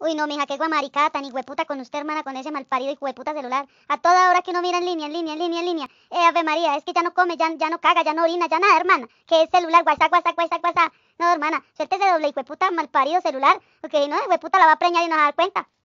Uy, no, mija, qué guamaricada ni hueputa con usted, hermana, con ese malparido y hueputa celular. A toda hora que no mira en línea, en línea, en línea, en línea. Eh, Ave María, es que ya no come, ya, no caga, ya no orina, ya nada, hermana. Que es celular, WhatsApp, WhatsApp, WhatsApp, WhatsApp. No, hermana, suéltese doble hueputa malparido celular, porque si no, hueputa la va a preñar y no va a dar cuenta.